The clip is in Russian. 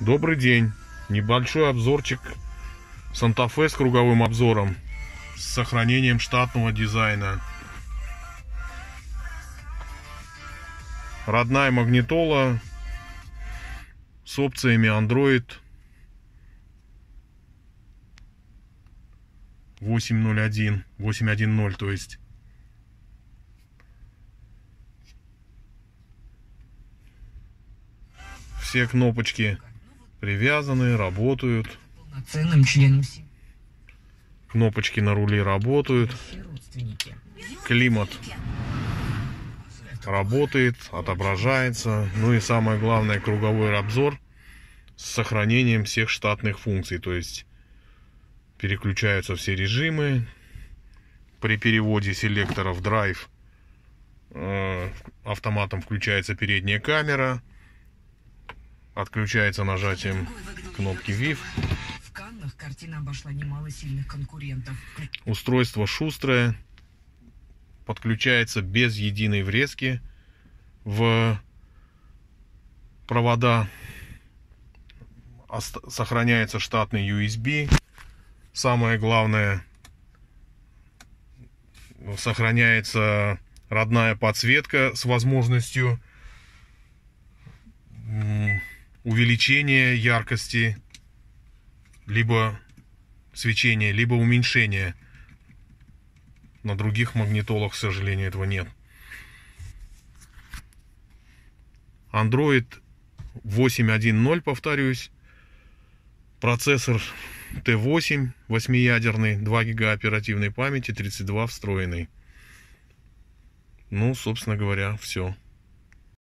Добрый день. Небольшой обзорчик Санта-Фе с круговым обзором с сохранением штатного дизайна. Родная магнитола с опциями Android 8.01, 8.1.0, то есть. Все кнопочки привязаны, работают. Полноценным членом семьи. Кнопочки на руле работают. Климат работает, отображается. Ну и самое главное, круговой обзор с сохранением всех штатных функций. То есть переключаются все режимы. При переводе селектора в Drive э, автоматом включается передняя камера отключается нажатием кнопки VIF. Устройство шустрое, подключается без единой врезки в провода. Сохраняется штатный USB. Самое главное, сохраняется родная подсветка с возможностью увеличение яркости, либо свечение, либо уменьшение. На других магнитолах, к сожалению, этого нет. Android 8.1.0, повторюсь. Процессор T8, восьмиядерный, ядерный 2 гига оперативной памяти, 32 встроенный. Ну, собственно говоря, все.